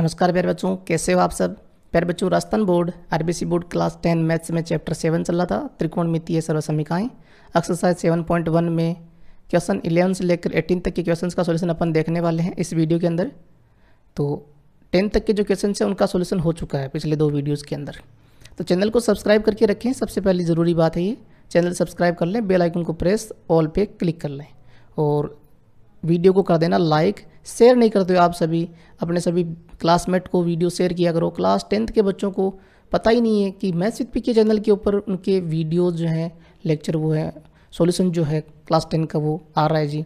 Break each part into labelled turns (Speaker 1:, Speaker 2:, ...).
Speaker 1: नमस्कार प्यारे बच्चों कैसे हो आप सब प्यारे बच्चों Rajasthan board RBC board class ten maths में चैप्टर सेवन चल रहा था त्रिकोण त्रिकोणमितीय सर्वसमिकाएँ एक्सरसाइज सेवन पॉइंट वन में क्वेश्चन इलेवन से लेकर एटीन तक के क्वेश्चन का सोल्यूशन अपन देखने वाले हैं इस वीडियो के अंदर तो टेंथ तक के जो क्वेश्चन है उनका सोल्यूशन हो चुका है पिछले दो वीडियोज़ के अंदर तो चैनल को सब्सक्राइब करके रखें सबसे पहली ज़रूरी बात है ये चैनल सब्सक्राइब कर लें बेल आइकन को प्रेस ऑल पे क्लिक कर लें और वीडियो को कर देना लाइक शेयर नहीं करते हो आप सभी अपने सभी क्लासमेट को वीडियो शेयर किया करो क्लास टेंथ के बच्चों को पता ही नहीं है कि maths with P K channel के ऊपर उनके वीडियोज़ जो हैं लेक्चर वो है सॉल्यूशन जो है क्लास टेन का वो आ रहा है जी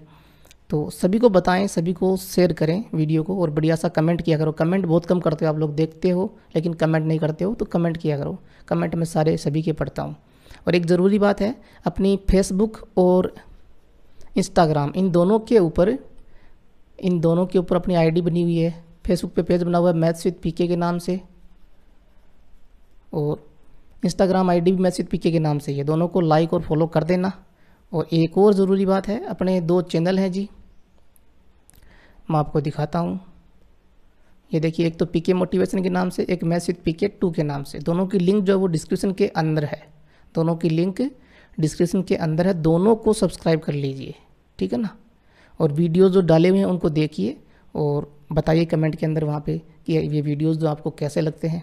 Speaker 1: तो सभी को बताएं सभी को शेयर करें वीडियो को और बढ़िया सा कमेंट किया करो कमेंट बहुत कम करते हो आप लोग देखते हो लेकिन कमेंट नहीं करते हो तो कमेंट किया करो कमेंट में सारे सभी के पढ़ता हूँ और एक ज़रूरी बात है अपनी फेसबुक और इंस्टाग्राम इन दोनों के ऊपर इन दोनों के ऊपर अपनी आईडी बनी हुई है फेसबुक पे पेज बना हुआ है मैथ्स विद पीके के नाम से और इंस्टाग्राम आईडी भी मैथ्स विद पीके के नाम से ये दोनों को लाइक और फॉलो कर देना और एक और ज़रूरी बात है अपने दो चैनल हैं जी मैं आपको दिखाता हूँ ये देखिए एक तो पीके मोटिवेशन के नाम से एक मैथ्स विद पीके टू के नाम से दोनों की लिंक जो है वो डिस्क्रिप्शन के अंदर है दोनों की लिंक डिस्क्रिप्शन के अंदर है दोनों को सब्सक्राइब कर लीजिए ठीक है ना और वीडियो जो डाले हुए हैं उनको देखिए और बताइए कमेंट के अंदर वहाँ पे कि ये वीडियोस जो आपको कैसे लगते हैं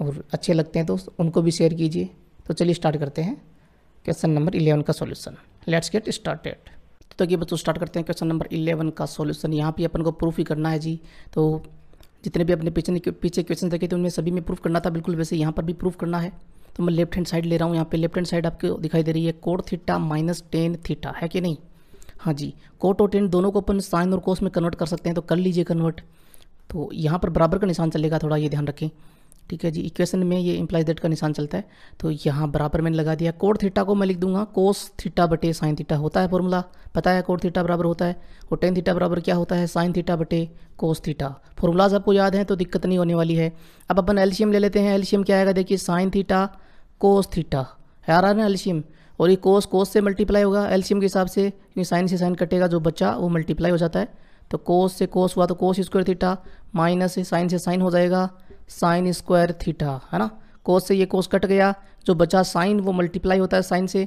Speaker 1: और अच्छे लगते हैं तो उनको भी शेयर कीजिए तो चलिए स्टार्ट करते हैं क्वेश्चन नंबर इलेवन का सॉल्यूशन लेट्स गेट स्टार्टेड तो देखिए बच्चों स्टार्ट करते हैं क्वेश्चन नंबर इलेवन का सॉल्यूशन यहाँ पे अपन को प्रूफ ही करना है जी तो जितने भी अपने पीछे पीछे क्वेश्चन देखे थे उनमें सभी में प्रूफ करना था बिल्कुल वैसे यहाँ पर भी प्रूफ करना है तो मैं लेफ्ट हैंड साइड ले रहा हूँ यहाँ पे लेफ्ट हैंड साइड आपको दिखाई दे रही है cot theta minus tan theta है कि नहीं हाँ जी कोट और टेंट दोनों को अपन साइन और कोस में कन्वर्ट कर सकते हैं तो कर लीजिए कन्वर्ट तो यहाँ पर बराबर का निशान चलेगा थोड़ा ये ध्यान रखें ठीक है जी इक्वेशन में ये इम्प्लाइज डेट का निशान चलता है तो यहाँ बराबर मैंने लगा दिया कोट थीटा को मैं लिख दूंगा कोस थीटा बटे साइन थीटा होता है फॉर्मूला पता है कोट थीटा बराबर होता है और टेन थीटा बराबर क्या होता है साइन थीटा बटे कोस थीटा फॉर्मूलाज आपको याद है तो दिक्कत नहीं होने वाली है अब अपन एल्शियम ले लेते हैं एल्शियम क्या आएगा देखिए साइन थीटा कोस थीटा है आ रहा है ना एल्शियम और ये कोस कोस से मल्टीप्लाई होगा एलसीएम के हिसाब से क्योंकि साइन से साइन कटेगा जो बच्चा वो मल्टीप्लाई हो जाता है तो कोस से कोस हुआ तो cos square theta minus sine से साइन हो जाएगा साइन स्क्वायर थीटा है ना कोस से ये कोस कट गया जो बच्चा साइन वो मल्टीप्लाई होता है साइन से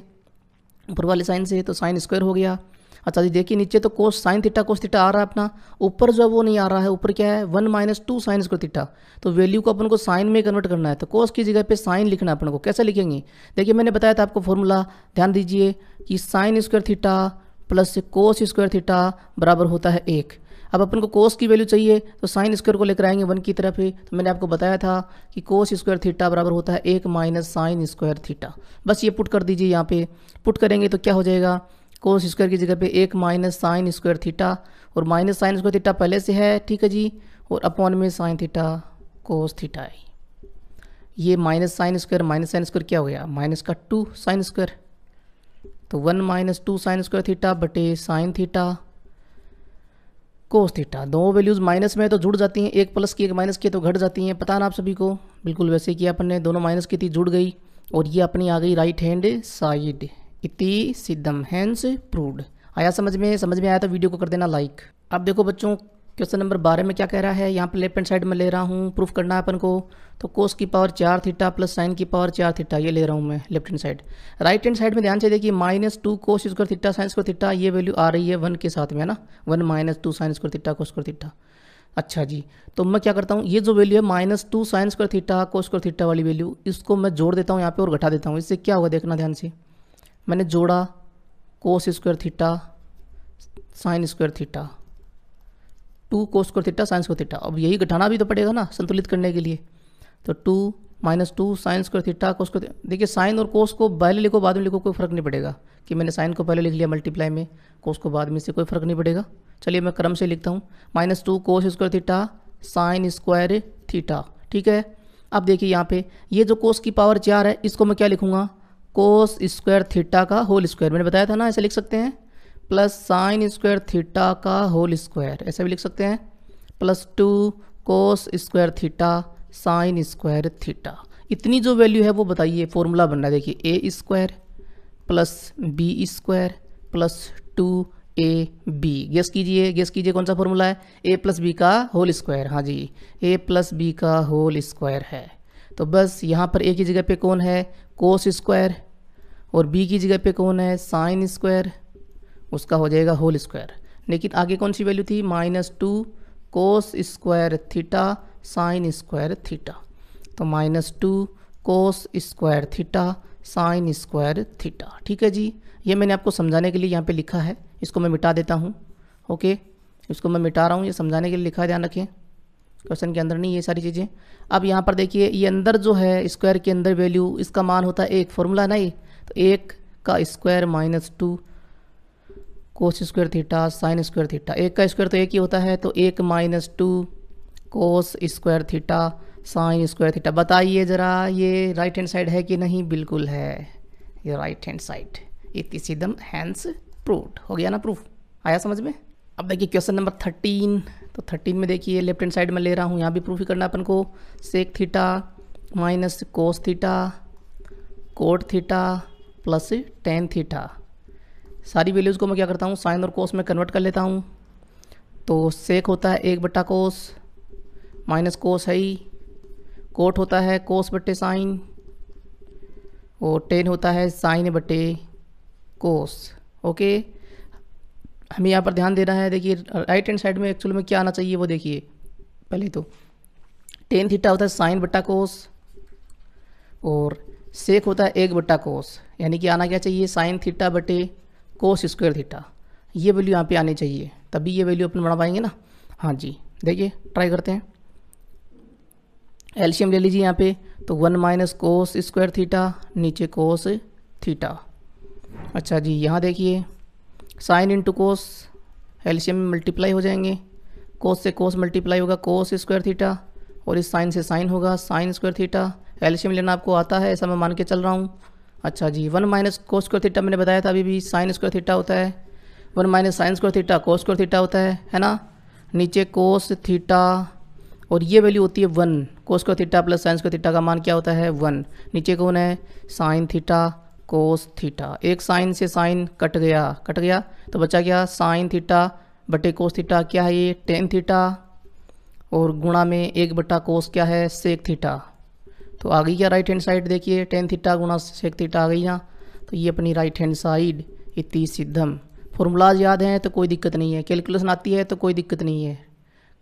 Speaker 1: ऊपर वाले साइन से तो साइन स्क्वायर हो गया अच्छा जी देखिए नीचे तो cos sine theta cos theta आ रहा है अपना ऊपर जो है वो नहीं आ रहा है ऊपर क्या है one minus two sine square theta तो वैल्यू को अपन को साइन में कन्वर्ट करना है तो कोस की जगह पे साइन लिखना है अपन को कैसे लिखेंगे देखिए मैंने बताया था आपको फॉर्मूला ध्यान दीजिए कि sine square theta plus cos square theta बराबर होता है एक अब अपन को कोस की वैल्यू चाहिए तो साइन स्क्वायर को लेकर आएंगे वन की तरफ ही तो मैंने आपको बताया था कि कोस स्क्वायर थीटा बराबर होता है एक माइनस साइन स्क्वायर थीटा बस ये पुट कर दीजिए यहाँ पे पुट करेंगे तो क्या हो जाएगा कोस स्क्वायर की जगह पे एक माइनस साइन स्क्वायर थीटा और माइनस साइन स्क्वायर थीटा पहले से है ठीक है जी और अपॉन में साइन थीटा कोस थीटा है ये minus sine square minus sine square क्या हो गया माइनस का टू साइन स्क्वायर तो one minus two sine square theta बटे साइन थीटा कोस थीटा दो वैल्यूज़ माइनस में तो जुड़ जाती हैं एक प्लस की एक माइनस की तो घट जाती हैं पता ना आप सभी को बिल्कुल वैसे किया अपन ने दोनों माइनस की थी जुड़ गई और ये अपनी आ गई राइट हैंड साइड इति सिद्धम हैंस प्रूड आया समझ में समझ में आया तो वीडियो को कर देना लाइक अब देखो बच्चों क्वेश्चन नंबर बारह में क्या कह रहा है यहाँ पर लेफ्ट हैंड साइड में ले रहा हूँ प्रूफ करना है अपन को तो कोस की पावर चार थीटा प्लस साइन की पावर चार थीटा ये ले रहा हूँ मैं left hand side right hand side में ध्यान से देखिए minus two cos square theta sine square theta ये वैल्यू आ रही है वन के साथ में है ना one minus two sine square theta cos square theta अच्छा जी तो मैं क्या करता हूँ ये जो वैल्यू है minus two sine square theta cos square theta वाली वैल्यू इसको मैं जोड़ देता हूँ यहाँ पर और घटा देता हूँ इससे क्या होगा देखना ध्यान से मैंने जोड़ा cos square theta sine square theta two cos square theta sine square theta अब यही घटाना भी तो पड़ेगा ना संतुलित करने के लिए तो two minus two sine square theta cos को देखिए साइन और कोस को पहले लिखो बाद में लिखो कोई फर्क नहीं पड़ेगा कि मैंने साइन को पहले लिख लिया मल्टीप्लाई में कोस को बाद में से कोई फर्क नहीं पड़ेगा चलिए मैं क्रम से लिखता हूँ minus two cos square theta sine square theta ठीक है अब देखिए यहाँ पे ये जो कोस की पावर चार है इसको मैं क्या लिखूँगा कोस स्क्वायर थीटा का होल स्क्वायर मैंने बताया था ना ऐसे लिख सकते हैं प्लस साइन स्क्वायर थीटा का होल स्क्वायर ऐसे भी लिख सकते हैं plus two cos square theta sine square theta इतनी जो वैल्यू है वो बताइए फॉर्मूला बन रहा है देखिए A square plus B square plus two A B guess कीजिए गेस कीजिए कौन सा फॉर्मूला है ए प्लस बी का होल स्क्वायर हाँ जी ए प्लस बी का होल स्क्वायर है तो बस यहाँ पर ए की जगह पे कौन है कोस स्क्वायर और बी की जगह पे कौन है साइन स्क्वायर उसका हो जाएगा होल स्क्वायर लेकिन आगे कौन सी वैल्यू थी minus two cos square theta sine square theta तो minus two cos square theta sine square theta ठीक है जी ये मैंने आपको समझाने के लिए यहाँ पे लिखा है इसको मैं मिटा देता हूँ ओके इसको मैं मिटा रहा हूँ ये समझाने के लिए लिखा है ध्यान रखें क्वेश्चन के अंदर नहीं ये सारी चीज़ें अब यहाँ पर देखिए ये अंदर जो है स्क्वायर के अंदर वैल्यू इसका मान होता है एक फॉर्मूला ना ये तो एक का square minus two cos square theta sine square theta एक का स्क्वायर तो एक ही होता है तो एक minus two cos square theta sine square theta बताइए ज़रा ये राइट हैंड साइड है कि नहीं बिल्कुल है ये राइट हैंड साइड इट इस एकदम हैंड्स प्रूव्ड हो गया ना प्रूफ आया समझ में अब देखिए क्वेश्चन नंबर थर्टीन तो थर्टीन में देखिए लेफ्ट हैंड साइड में ले रहा हूँ यहाँ भी प्रूफ ही करना अपन को sec theta minus cos theta cot theta plus tan theta सारी वैल्यूज़ को मैं क्या करता हूँ साइन और कोस में कन्वर्ट कर लेता हूँ तो सेक होता है एक बट्टा कोस माइनस कोस है ही कोट होता है कोस बट्टे साइन और टेन होता है साइन बट्टे कोस ओके हमें यहाँ पर ध्यान देना है देखिए राइट हैंड साइड में एक्चुअल में क्या आना चाहिए वो देखिए पहले तो टेन थीटा होता है साइन बट्टा कोस और सेक होता है एक बट्टा कोस यानी कि आना क्या चाहिए साइन थीटा बटे कोस स्क्वायर थीटा ये वैल्यू यहाँ पे आनी चाहिए तभी ये वैल्यू अपन बना पाएंगे ना हाँ जी देखिए ट्राई करते हैं एल्शियम ले लीजिए यहाँ पे तो one minus cos square theta नीचे कोस थीटा अच्छा जी यहाँ देखिए साइन इंटू कोस एल्शियम में मल्टीप्लाई हो जाएंगे कोस से कोस मल्टीप्लाई होगा कोस स्क्वायर थीटा और इस साइन से साइन होगा साइन स्क्वायर थीटा एल्शियम लेना आपको आता है ऐसा मैं मान के चल रहा हूँ अच्छा जी one minus cos square theta मैंने बताया था अभी भी साइन स्क्वायर थीटा होता है one minus sine square theta cos square theta होता है है ना नीचे कोस थीटा और ये वैल्यू होती है one cos square theta plus sine square theta का मान क्या होता है वन नीचे कौन है साइन थीटा कोस थीटा एक साइन से साइन कट गया कट गया तो बचा क्या साइन थीटा बटे कोस थीटा क्या है ये टेन थीटा और गुणा में एक बटा कोस क्या है सेक थीटा तो आ गई क्या राइट हैंड साइड देखिए टेन थीटा गुणा सेक थीटा आ गई यहाँ तो ये अपनी राइट हैंड साइड इति सिद्धम फॉर्मूलाज याद हैं तो कोई दिक्कत नहीं है कैलकुलेशन आती है तो कोई दिक्कत नहीं है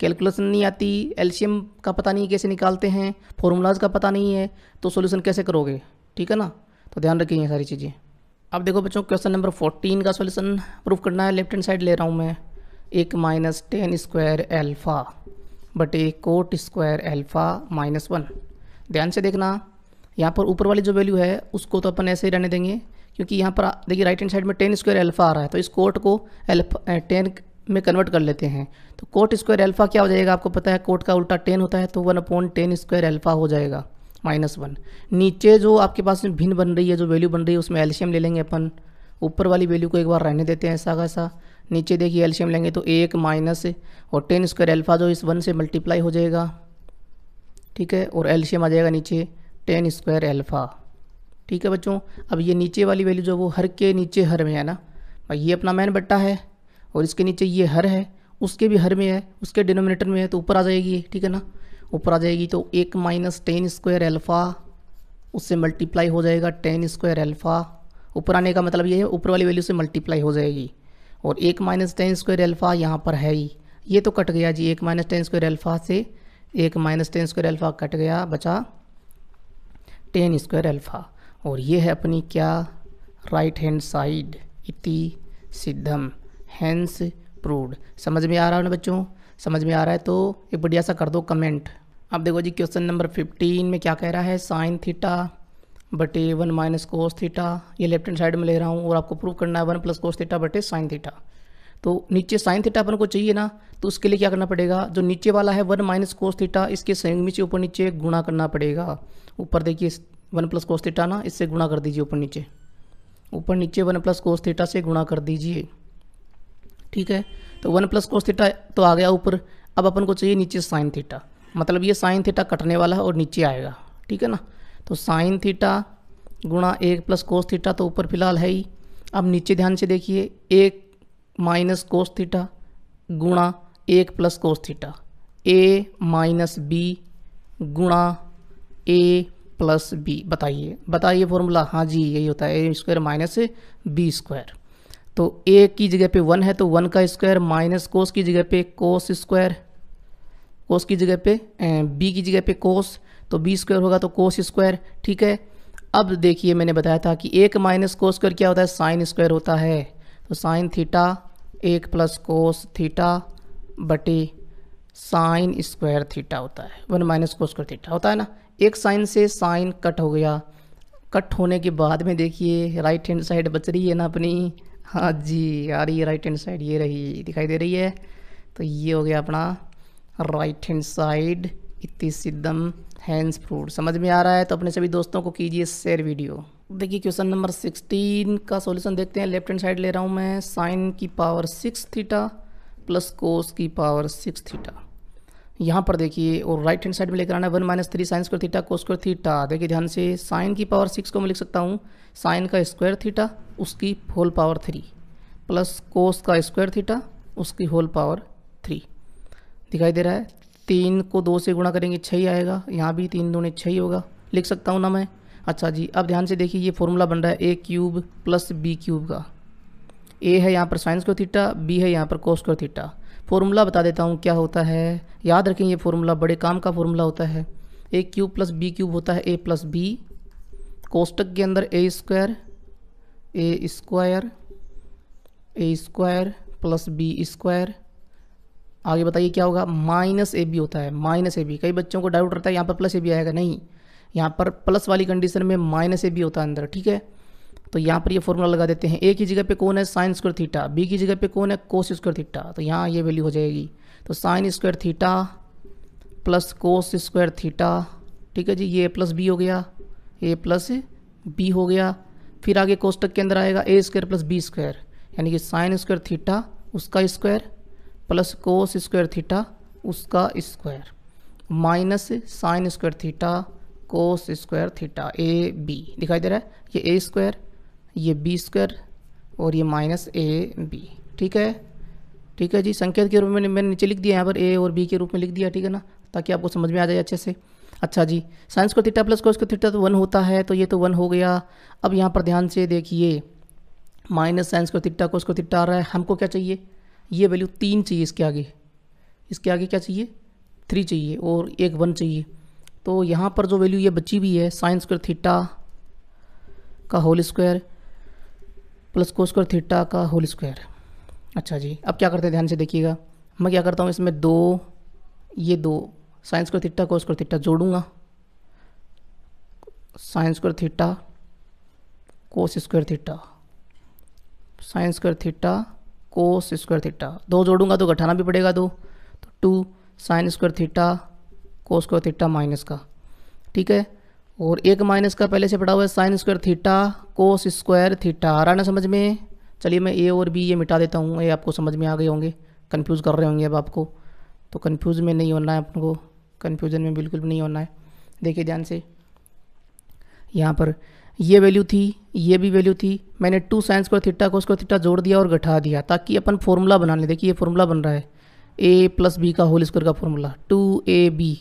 Speaker 1: कैलकुलेशन नहीं आती एलसीएम का पता नहीं कैसे निकालते हैं फॉर्मूलाज का पता नहीं है तो सॉल्यूशन कैसे करोगे ठीक है ना तो ध्यान रखिए ये सारी चीज़ें अब देखो बच्चों क्वेश्चन नंबर फोर्टीन का सोल्यूशन प्रूफ करना है लेफ्ट हैंड साइड ले रहा हूँ मैं एक minus tan square alpha but एक cot square alpha minus one ध्यान से देखना यहाँ पर ऊपर वाली जो वैल्यू है उसको तो अपन ऐसे ही रहने देंगे क्योंकि यहाँ पर देखिए राइट हैंड साइड में टेन स्क्वायर एल्फ़ा आ रहा है तो इस कोट को एल्फा टेन में कन्वर्ट कर लेते हैं तो कोट स्क्वायर एल्फ़ा क्या हो जाएगा आपको पता है कोट का उल्टा टेन होता है तो one upon tan square alpha हो जाएगा माइनस वन नीचे जो आपके पास में भिन्न बन रही है जो वैल्यू बन रही है उसमें एल्शियम ले लेंगे अपन ऊपर वाली वैल्यू को एक बार रहने देते हैं ऐसा कैसा नीचे देखिए एल्शियम लेंगे तो एक माइनस और टेन स्क्वायर एल्फा जो इस वन से मल्टीप्लाई हो जाएगा ठीक है और एल्शियम आ जाएगा नीचे टेन स्क्वायर एल्फ़ा ठीक है बच्चों अब ये नीचे वाली वैल्यू जो वो हर के नीचे हर में है ना भाई ये अपना मैन बट्टा है और इसके नीचे ये हर है उसके भी हर में है उसके डिनोमिनेटर में है तो ऊपर आ जाएगी ठीक है ना ऊपर आ जाएगी तो एक माइनस टेन स्क्वायर एल्फ़ा उससे मल्टीप्लाई हो जाएगा टेन स्क्वायर एल्फ़ा ऊपर आने का मतलब ये है ऊपर वाली वैल्यू से मल्टीप्लाई हो जाएगी और एक माइनस टेन स्क्वायर एल्फ़ा यहाँ पर है ही ये तो कट गया जी एक माइनस टेन स्क्वायर एल्फ़ा से एक minus tan square alpha cut गया बचा टेन स्क्वायर एल्फ़ा और ये है अपनी क्या राइट हैंड साइड इति सिद्धम हैंस प्रूड समझ में आ रहा है ना बच्चों समझ में आ रहा है तो एक बढ़िया सा कर दो कमेंट अब देखो जी क्वेश्चन नंबर फिफ्टीन में क्या कह रहा है साइन थीटा बटे वन माइनस कोस थीटा ये लेफ्ट हैंड साइड में ले रहा हूँ और आपको प्रूव करना है वन प्लस कोस थीटा बटे साइन थीटा तो नीचे साइन थीटा अपन को चाहिए ना तो उसके लिए क्या करना पड़ेगा जो नीचे वाला है वन माइनस कोस थीटा इसके संयुग्मी से ऊपर नीचे गुणा करना पड़ेगा ऊपर देखिए वन प्लस कोस थीटा ना इससे गुणा कर दीजिए ऊपर नीचे ऊपर नीचे वन प्लस कोस थीटा से गुणा कर दीजिए ठीक है तो वन प्लस कोस थीटा तो आ गया ऊपर अब अपन को चाहिए नीचे साइन थीटा मतलब ये साइन थीटा कटने वाला है और नीचे आएगा ठीक है ना तो साइन थीटा गुणा एक प्लस कोस थीटा तो ऊपर फिलहाल है ही अब नीचे ध्यान से देखिए एक माइनस कोस थीटा गुणा एक plus cos theta A minus B गुणा ए प्लस बी बताइए बताइए फॉर्मूला हाँ जी यही होता है A square minus B square तो ए की जगह पे वन है तो वन का स्क्वायर माइनस कोस की जगह पे कोस स्क्वायर कोस की जगह पे बी की जगह पे कोस तो बी स्क्वायर होगा तो कोस स्क्वायर ठीक है अब देखिए मैंने बताया था कि एक माइनस कोस स्क्वायर क्या होता है साइन स्क्वायर होता है तो साइन थीटा एक प्लस कोस थीटा बटे साइन स्क्वायर थीटा होता है one minus cos square theta होता है ना एक साइन से साइन कट हो गया कट होने के बाद में देखिए राइट हैंड साइड बच रही है ना अपनी हाँ जी यार ये राइट हैंड साइड ये रही दिखाई दे रही है तो ये हो गया अपना राइट हैंड साइड इतनी सिद्धम हैंड्स फ्रूट समझ में आ रहा है तो अपने सभी दोस्तों को कीजिए शेयर वीडियो देखिए क्वेश्चन नंबर सिक्सटीन का सॉल्यूशन देखते हैं लेफ्ट हैंड साइड ले रहा हूँ मैं साइन की power six theta plus cos की पावर सिक्स थीटा यहाँ पर देखिए और राइट हैंड साइड में लेकर आना one minus three sine square theta को स्क्वायर थीटा देखिए ध्यान से साइन की पावर सिक्स को मैं लिख सकता हूँ साइन का स्क्वायर थीटा उसकी whole power three plus cos का स्क्वायर थीटा उसकी होल पावर थ्री दिखाई दे रहा है तीन को दो से गुणा करेंगे छः ही आएगा यहाँ भी तीन दोनों छः ही होगा लिख सकता हूँ ना मैं अच्छा जी अब ध्यान से देखिए ये फॉर्मूला बन रहा है A cube plus B cube का ए है यहाँ पर साइंस को थीटा बी है यहाँ पर कोस स्क्वायर थीटा फॉर्मूला बता देता हूँ क्या होता है याद रखें ये फॉर्मूला बड़े काम का फॉर्मूला होता है A cube plus B cube होता है ए प्लस बी कोष्टक के अंदर A square A square A square plus B square आगे बताइए क्या होगा माइनस ए बी होता है माइनस ए बी कई बच्चों को डाउट रहता है यहाँ पर प्लस ए बी आएगा नहीं यहाँ पर प्लस वाली कंडीशन में माइनस ए बी होता है अंदर ठीक है तो यहाँ पर ये फॉर्मूला लगा देते हैं ए की जगह पे कौन है साइन स्क्वायर थीटा बी की जगह पे कौन है कोस स्क्वायर थीटा तो यहाँ ये वैल्यू हो जाएगी तो sine square theta plus cos square theta ठीक है जी ये प्लस बी हो गया ए प्लस बी हो गया फिर आगे कोष्टक के अंदर आएगा A square plus B square यानी कि साइन स्क्वायर थीटा उसका square plus cos square theta उसका square minus sine square theta cos square theta A B दिखाई दे रहा है ये ए स्क्वायर ये बी स्क्वायर और ये माइनस ए बी ठीक है ठीक है जी संकेत के रूप में मैंने नीचे लिख दिया यहाँ पर ए और बी के रूप में लिख दिया ठीक है ना ताकि आपको समझ में आ जाए अच्छे से अच्छा जी sine cos theta plus cos cos theta तो वन होता है तो ये तो वन हो गया अब यहाँ पर ध्यान से देखिए माइनस साइंस को थीटा को को थीटा आ रहा है हमको क्या चाहिए ये वैल्यू तीन चाहिए इसके आगे इसके आगे क्या चाहिए थ्री चाहिए और एक वन चाहिए तो यहाँ पर जो वैल्यू ये बची हुई है साइंस स्क्वायर थीटा का whole square plus cos square theta का होल स्क्वायर अच्छा जी अब क्या करते हैं ध्यान से देखिएगा मैं क्या करता हूँ इसमें दो ये दो साइंस को थीटा को स्क्वायर थीटा जोड़ूंगा sine cos theta cos square theta sine square theta cos square theta दो जोड़ूंगा तो घटाना भी पड़ेगा दो तो two sine square theta cos square theta minus का ठीक है और एक माइनस का पहले से पड़ा हुआ है sine square theta cos square theta आ रहा ना समझ में चलिए मैं ए और बी ये मिटा देता हूँ ये आपको समझ में आ गए होंगे कन्फ्यूज़ कर रहे होंगे अब आपको तो कन्फ्यूज़ में नहीं होना है अपन को कन्फ्यूज़न में बिल्कुल भी नहीं होना है देखिए ध्यान से यहाँ पर ये वैल्यू थी ये भी वैल्यू थी मैंने टू साइंस को थीटा को उसको थीटा जोड़ दिया और घटा दिया ताकि अपन फॉर्मूला बना लें देखिए ये फॉर्मूला बन रहा है ए प्लस बी का होल स्क्वायर का फॉर्मूला टू ए बी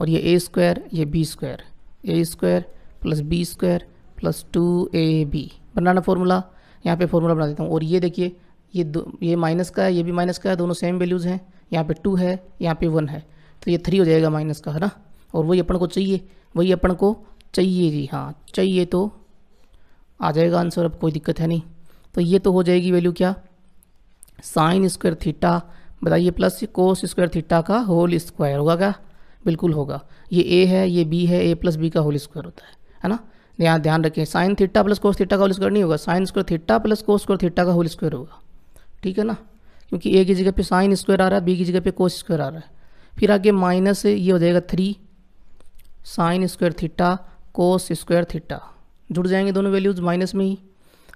Speaker 1: और ये ए स्क्वायर ये B square A square plus B square plus two A B बनाना फॉर्मूला यहाँ पे फॉर्मूला बना देता हूँ और ये देखिए ये दो ये माइनस का है ये भी माइनस का है दोनों सेम वैल्यूज़ हैं यहाँ पे टू है यहाँ पे वन है तो ये थ्री हो जाएगा माइनस का है ना और वही अपन को चाहिए वही अपन को चाहिए जी हाँ चाहिए तो आ जाएगा आंसर अब कोई दिक्कत है नहीं तो ये तो हो जाएगी वैल्यू क्या साइन स्क्वायर थीटा बताइए प्लस कोस स्क्वायर थीटा का होल स्क्वायर होगा क्या बिल्कुल होगा ये ए है ये बी है ए प्लस बी का होल स्क्वायर होता है है ना यहाँ ध्यान रखें sine theta plus cos theta का होल स्क्वायर नहीं होगा sine square theta plus cos square theta का होल स्क्वायर होगा ठीक है ना क्योंकि ए की जगह पे साइन स्क्वायर आ रहा है बी की जगह पे कोस स्क्वायर आ रहा है फिर आगे माइनस ये हो जाएगा three sine square theta cos square theta जुड़ जाएंगे दोनों वैल्यूज माइनस में ही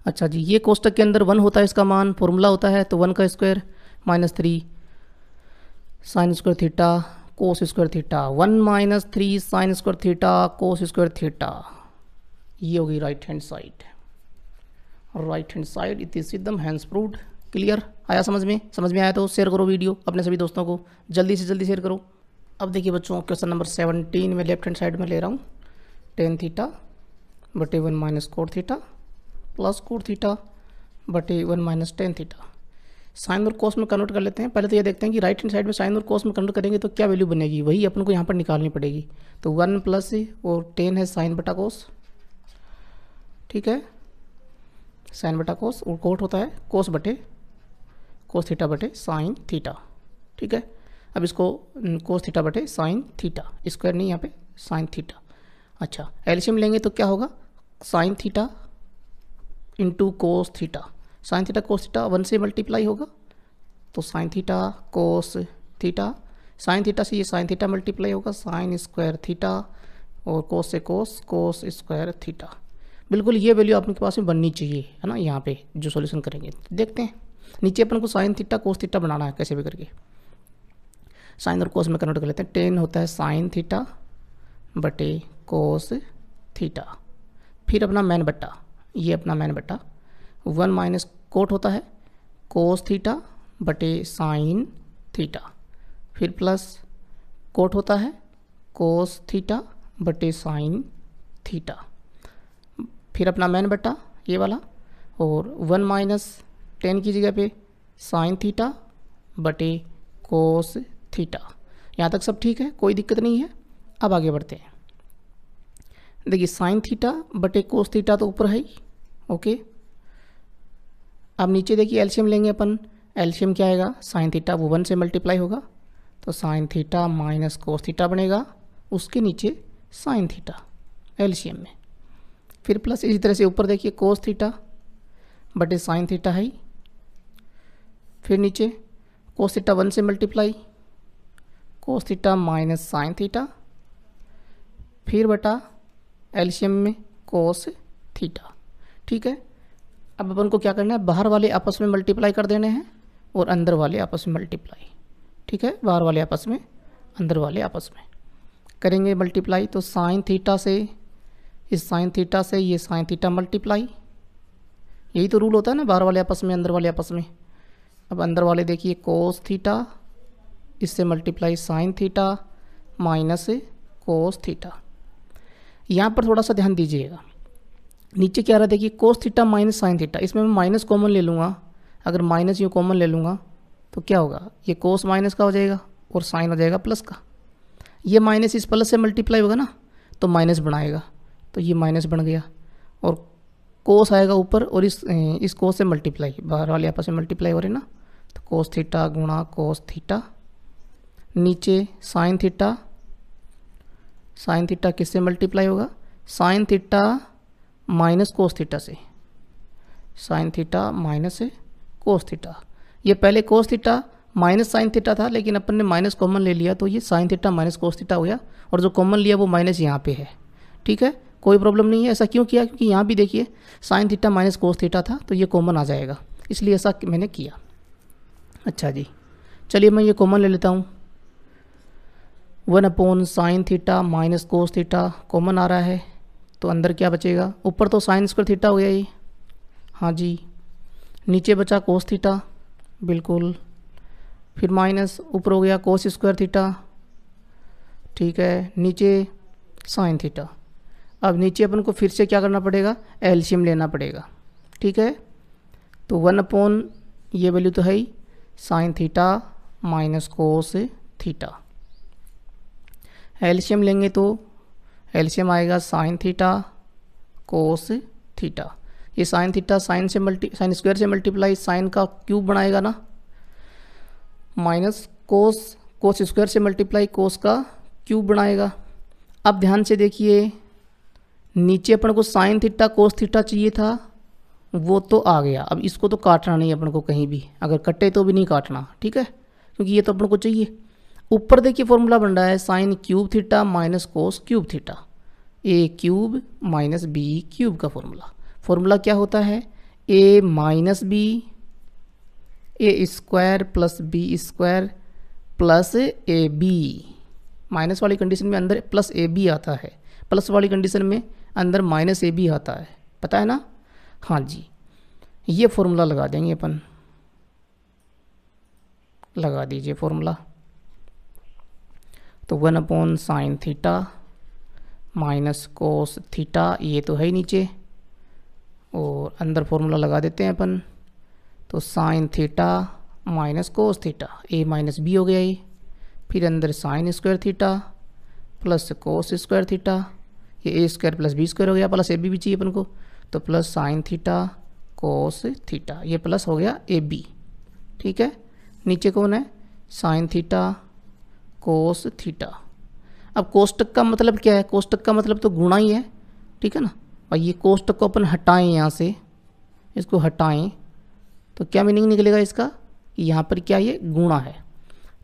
Speaker 1: अच्छा जी ये कोष्टक के अंदर वन होता है इसका मान फॉर्मूला होता है तो वन का square minus three sine square theta cos square theta one minus three sine square theta cos square theta ये होगी right hand side right hand side इतनी सिद्धम हैंड्स प्रूड क्लियर आया समझ में समझ में आया तो शेयर करो वीडियो अपने सभी दोस्तों को जल्दी से जल्दी शेयर करो अब देखिए बच्चों क्वेश्चन नंबर सेवनटीन में लेफ्ट हैंड साइड में ले रहा हूँ टेन थीटा बटे one minus cot theta plus cot theta बटे one minus tan theta sine और कोस में कन्वर्ट कर लेते हैं पहले तो ये देखते हैं कि राइट हैंड साइड में साइन और कोस में कन्वर्ट करेंगे तो क्या वैल्यू बनेगी वही अपन को यहाँ पर निकालनी पड़ेगी तो वन प्लस और टेन है साइन बटा कोस ठीक है साइन बटा कोस और कोट होता है कोस बटे कोस थीटा बटे साइन थीटा ठीक है अब इसको कोस थीटा बटे साइन थीटा स्क्वायर नहीं यहाँ पे साइन थीटा अच्छा एल्शियम लेंगे तो क्या होगा sine theta into cos theta sine theta cos theta one से मल्टीप्लाई होगा तो sine theta cos theta sine theta से ये साइन थीटा मल्टीप्लाई होगा साइन स्क्वायर थीटा और कोस से कोस कोस स्क्वायर थीटा बिल्कुल ये वैल्यू आपके पास में बननी चाहिए है ना यहाँ पे जो सॉल्यूशन करेंगे देखते हैं नीचे अपन को साइन थीटा कोस थीटा बनाना है कैसे भी करके साइन और कोस में कन्वर्ट कर लेते हैं टेन होता है साइन थीटा बटे कोस थीटा फिर अपना मैन बट्टा ये अपना मैन बट्टा वन माइनस कोट होता है कोस थीटा बटे साइन थीटा फिर प्लस कोट होता है कोस थीटा बटे साइन थीटा फिर अपना मैन बटा ये वाला और वन माइनस टेन की जगह पे साइन थीटा बटे कोस थीटा यहाँ तक सब ठीक है कोई दिक्कत नहीं है अब आगे बढ़ते हैं देखिए साइन थीटा बटे कोस थीटा तो ऊपर है ही ओके अब नीचे देखिए एल्शियम लेंगे अपन एल्शियम क्या आएगा साइन थीटा वो वन से मल्टीप्लाई होगा तो sine theta minus cos theta बनेगा उसके नीचे साइन थीटा एल्शियम में फिर प्लस इसी तरह से ऊपर देखिए कोस थीटा बटे साइन थीटा है फिर नीचे कोस थीटा वन से multiply cos theta minus sine theta फिर बटा एल्शियम में कोस थीटा ठीक है अब अपन को क्या करना है बाहर वाले आपस में मल्टीप्लाई कर देने हैं और अंदर वाले आपस में मल्टीप्लाई ठीक है बाहर वाले आपस में अंदर वाले आपस में करेंगे मल्टीप्लाई तो साइन थीटा से इस साइन थीटा से ये साइन थीटा मल्टीप्लाई यही तो रूल होता है ना बाहर वाले आपस में अंदर वाले आपस में अब अंदर वाले देखिए कोस थीटा इससे multiply sine theta minus cos theta यहाँ पर थोड़ा सा ध्यान दीजिएगा नीचे क्या रहा देखिए cos theta minus sine theta इसमें मैं माइनस कॉमन ले लूँगा अगर माइनस यू कॉमन ले लूँगा तो क्या होगा ये कोस माइनस का हो जाएगा और साइन हो जाएगा प्लस का ये माइनस इस प्लस से मल्टीप्लाई होगा ना तो माइनस बनाएगा तो ये माइनस बन गया और कोस आएगा ऊपर और इस इस कोस से मल्टीप्लाई बाहर वाले आपस में मल्टीप्लाई हो रहे ना तो कोस थीटा गुणा कोस थीटा नीचे साइन थीटा साइन थीटा किससे मल्टीप्लाई होगा sine theta minus cos theta से sine theta minus cos theta ये पहले cos theta minus sine theta था लेकिन अपन ने माइनस कॉमन ले लिया तो ये sine theta minus cos theta हो गया और जो कॉमन लिया वो माइनस यहाँ पे है ठीक है कोई प्रॉब्लम नहीं है ऐसा क्यों किया क्योंकि यहाँ भी देखिए sine theta minus cos theta था तो ये कॉमन आ जाएगा इसलिए ऐसा मैंने किया अच्छा जी चलिए मैं ये कॉमन ले लेता हूँ one upon sine theta minus cos theta common आ रहा है तो अंदर क्या बचेगा ऊपर तो साइन स्क्वायर थीटा हो गया ये हाँ जी नीचे बचा कोस थीटा बिल्कुल फिर माइनस ऊपर हो गया कोस स्क्वायर थीटा ठीक है नीचे साइन थीटा अब नीचे अपन को फिर से क्या करना पड़ेगा एल्शियम लेना पड़ेगा ठीक है तो वन अपॉन ये वैल्यू तो है ही sine theta minus cos theta LCM लेंगे तो एल्शियम आएगा साइन थीटा कोस थीटा ये साइन थीटा साइन से मल्टी साइन स्क्वायर से मल्टीप्लाई साइन का क्यूब बनाएगा ना माइनस कोस कोस स्क्वायर से मल्टीप्लाई कोस का क्यूब बनाएगा अब ध्यान से देखिए नीचे अपन को साइन थीटा कोस थीटा चाहिए था वो तो आ गया अब इसको तो काटना नहीं अपन को कहीं भी अगर कटे तो भी नहीं काटना ठीक है क्योंकि ये तो अपन को चाहिए ऊपर देखिए फॉर्मूला बन रहा है sine cube theta minus cos cube theta A cube minus B cube का फॉर्मूला फॉर्मूला क्या होता है A minus B A square plus B square plus A B minus वाली कंडीशन में अंदर प्लस ए बी आता है प्लस वाली कंडीशन में अंदर माइनस ए बी आता है पता है ना हाँ जी ये फॉर्मूला लगा देंगे अपन लगा दीजिए फॉर्मूला तो one upon sine theta minus cos theta ये तो है ही नीचे और अंदर फॉर्मूला लगा देते हैं अपन तो sine theta minus cos theta A minus B हो गया ये फिर अंदर sine square theta plus cos square theta ये A square plus B square हो गया प्लस ए बी भी चाहिए अपन को तो plus sine theta cos theta ये प्लस हो गया ए बी ठीक है नीचे कौन है साइन थीटा कोस थीटा अब कोष्टक का मतलब क्या है कोष्टक का मतलब तो गुणा ही है ठीक है ना और ये कोष्टक को अपन हटाएं यहाँ से इसको हटाएं तो क्या मीनिंग निकलेगा इसका कि यहाँ पर क्या ये गुणा है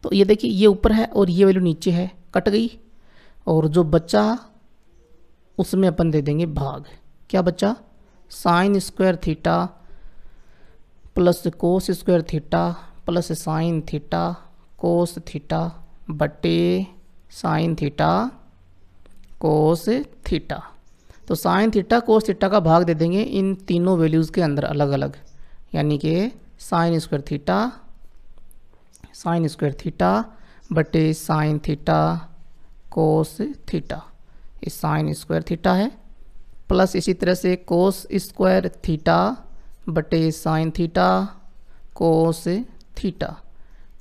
Speaker 1: तो ये देखिए ये ऊपर है और ये वैल्यू नीचे है कट गई और जो बचा उसमें अपन दे देंगे भाग क्या बचा sine square theta plus cos square theta plus sine theta cos theta बटे साइन थीटा कोस थीटा तो साइन थीटा कोस थीटा का भाग दे देंगे इन तीनों वैल्यूज़ के अंदर अलग अलग यानी कि sine square theta sine square theta बटे साइन थीटा कोस थीटा ये साइन स्क्वायर थीटा है प्लस इसी तरह से कोस स्क्वायर थीटा बटे sine theta cos theta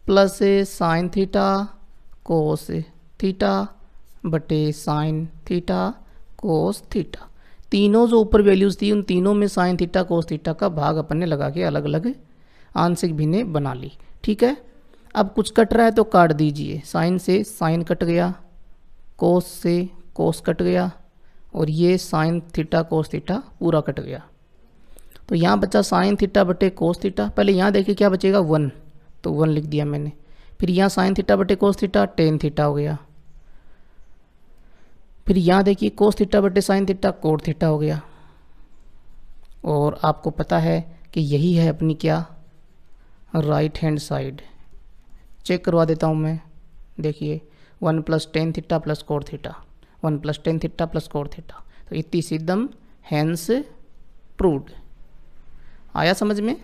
Speaker 1: plus sine theta cos theta बटे साइन थीटा कोस थीटा तीनों जो ऊपर वैल्यूज़ थी उन तीनों में साइन थीटा कोस थीटा का भाग अपन ने लगा के अलग अलग आंशिक भिन्ने बना ली ठीक है अब कुछ कट रहा है तो काट दीजिए साइन से साइन कट गया कोस से कोस कट गया और ये साइन थीटा कोस थीटा पूरा कट गया तो यहाँ बचा साइन थीटा बटे कोस थीटा पहले यहाँ देखिए क्या बचेगा वन तो वन लिख दिया मैंने फिर यहाँ साइन थीटा बटे कोस थीटा टेन थीटा हो गया फिर यहाँ देखिए कोस थीटा बटे साइन थीटा कोट थीटा हो गया और आपको पता है कि यही है अपनी क्या राइट हैंड साइड चेक करवा देता हूँ मैं देखिए one plus tan theta plus cot theta one plus tan theta plus cot theta तो इति सिद्धम हैंस प्रूड आया समझ में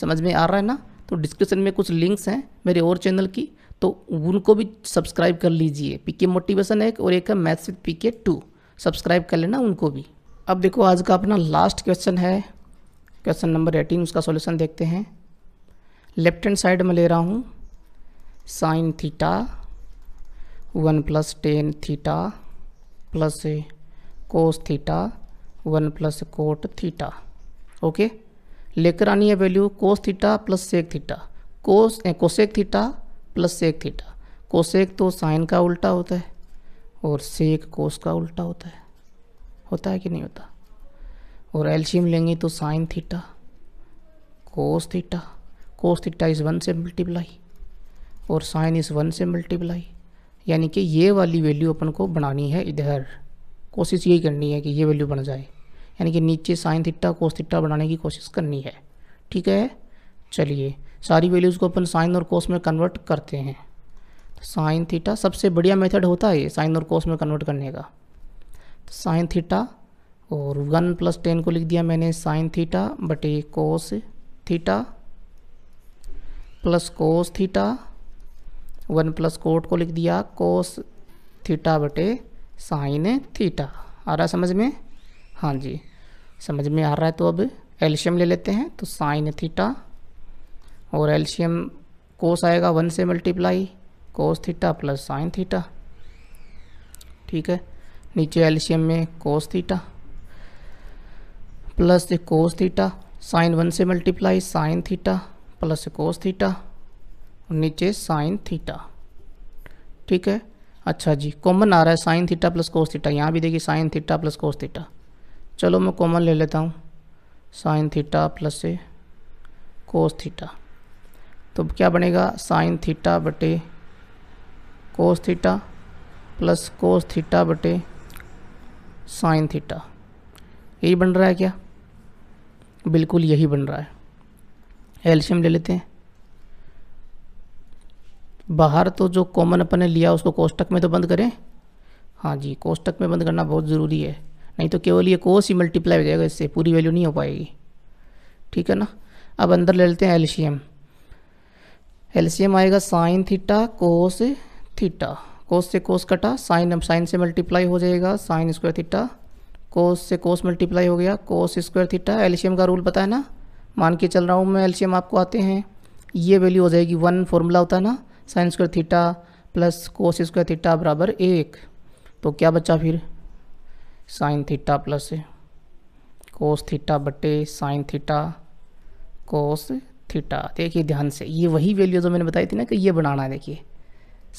Speaker 1: समझ में आ रहा है ना तो डिस्क्रिप्शन में कुछ लिंक्स हैं मेरे और चैनल की तो उनको भी सब्सक्राइब कर लीजिए पीके मोटिवेशन एक और एक है maths with PK to subscribe कर लेना उनको भी अब देखो आज का अपना लास्ट क्वेश्चन है क्वेश्चन नंबर एटीन उसका सोल्यूशन देखते हैं लेफ्ट हैंड साइड में ले रहा हूँ sine theta one plus tan theta plus cos theta one plus cot theta okay लेकर आनी है value cos theta plus sec theta cos cosec theta plus sec theta cosec तो साइन का उल्टा होता है और सेक कोस का उल्टा होता है होता है कि नहीं होता और एल्शियम लेंगे तो sine theta cos theta cos theta इस वन से मल्टीप्लाई और साइन इस वन से मल्टीप्लाई यानी कि ये वाली वैल्यू अपन को बनानी है इधर कोशिश यही करनी है कि ये वैल्यू बन जाए यानी कि नीचे साइन थीटा कोस थीटा बनाने की कोशिश करनी है ठीक है चलिए सारी वैल्यूज़ को अपन साइन और कोस में कन्वर्ट करते हैं तो साइन थीटा सबसे बढ़िया मेथड होता है ये साइन और कोस में कन्वर्ट करने का तो साइन थीटा और वन प्लस टेन को लिख दिया मैंने साइन थीटा बटे cos theta plus cos theta one plus cot को लिख दिया कोस थीटा बटे साइन थीटा आ रहा समझ में हाँ जी समझ में आ रहा है तो अब एल्शियम ले लेते हैं तो साइन थीटा और एल्शियम कोस आएगा वन से multiply cos theta plus sine theta ठीक है नीचे एल्शियम में cos theta plus cos theta sine one से multiply sine theta plus cos theta और नीचे साइन थीटा ठीक है अच्छा जी कॉमन आ रहा है sine theta plus cos theta यहाँ भी देखिए sine theta plus cos theta चलो मैं कॉमन ले लेता हूँ sine theta plus a cos theta तो क्या बनेगा साइन थीटा बटे cos theta plus cos theta बटे साइन थीटा यही बन रहा है क्या बिल्कुल यही बन रहा है एल्शियम ले लेते हैं बाहर तो जो कॉमन अपन ने लिया उसको कोष्टक में तो बंद करें हाँ जी कोष्टक में बंद करना बहुत ज़रूरी है नहीं तो केवल ये कोस ही मल्टीप्लाई हो जाएगा इससे पूरी वैल्यू नहीं हो पाएगी ठीक है ना अब अंदर ले लेते हैं एलसीएम एलसीएम आएगा sine theta cos theta cos से कोस कटा साइन साइन से मल्टीप्लाई हो जाएगा साइन स्क्वायर थीटा कोस से कोस मल्टीप्लाई हो गया कोस स्क्वायर थीटा एलसीएम का रूल पता है ना मान के चल रहा हूँ मैं एलसीएम आपको आते हैं ये वैल्यू हो जाएगी वन फॉर्मूला होता है ना sine square theta plus cos square theta बराबर एक तो क्या बचा फिर sine theta plus cos theta बटे साइन थीटा कोस थीटा देखिए ध्यान से ये वही वैल्यू जो मैंने बताई थी ना कि ये बनाना है देखिए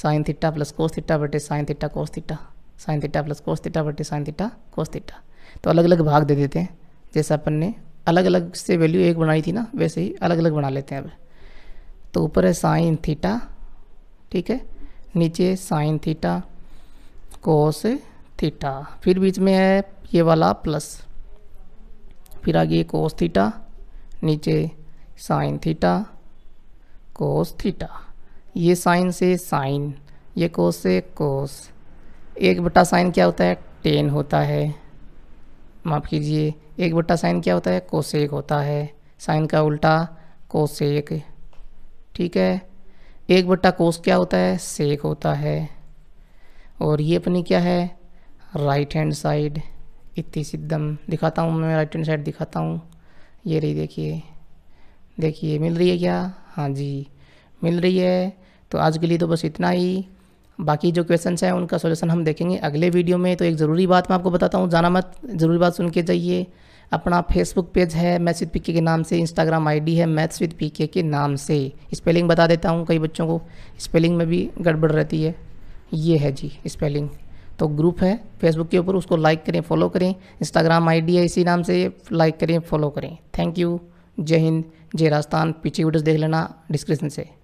Speaker 1: sine theta plus cos theta बटे sine theta cos theta sine theta plus cos theta बटे साइन थीटा कोस थीटा तो अलग अलग भाग दे देते हैं जैसे अपन ने अलग अलग से वैल्यू एक बनाई थी ना वैसे ही अलग अलग बना लेते हैं अब तो ऊपर है साइन थीटा ठीक है नीचे साइन थीटा कोस थीटा फिर बीच में है ये वाला प्लस फिर आगे कोस थीटा नीचे साइन थीटा कोस थीटा ये साइन से साइन ये कोस से कोस एक बटा साइन क्या होता है टेन होता है माफ़ कीजिए एक बटा साइन क्या होता है कोसेक होता है साइन का उल्टा कोसेक ठीक है एक बट्टा कोस क्या होता है सेक होता है और ये अपनी क्या है राइट हैंड साइड इति सिद्धम दिखाता हूँ मैं राइट हैंड साइड दिखाता हूँ ये रही देखिए देखिए मिल रही है क्या हाँ जी मिल रही है तो आज के लिए तो बस इतना ही बाकी जो क्वेश्चन हैं उनका सोल्यूशन हम देखेंगे अगले वीडियो में तो एक ज़रूरी बात मैं आपको बताता हूँ जाना मत ज़रूरी बात सुन के जाइए अपना फेसबुक पेज है मैथ्स विद पीके के नाम से इंस्टाग्राम आईडी है मैथ्स विद पीके के नाम से स्पेलिंग बता देता हूँ कई बच्चों को स्पेलिंग में भी गड़बड़ रहती है ये है जी स्पेलिंग तो ग्रुप है फेसबुक के ऊपर उसको लाइक करें फॉलो करें इंस्टाग्राम आईडी है इसी नाम से लाइक करें फॉलो करें थैंक यू जय हिंद जय राजस्थान पीछे वीडियोस देख लेना डिस्क्रिप्शन से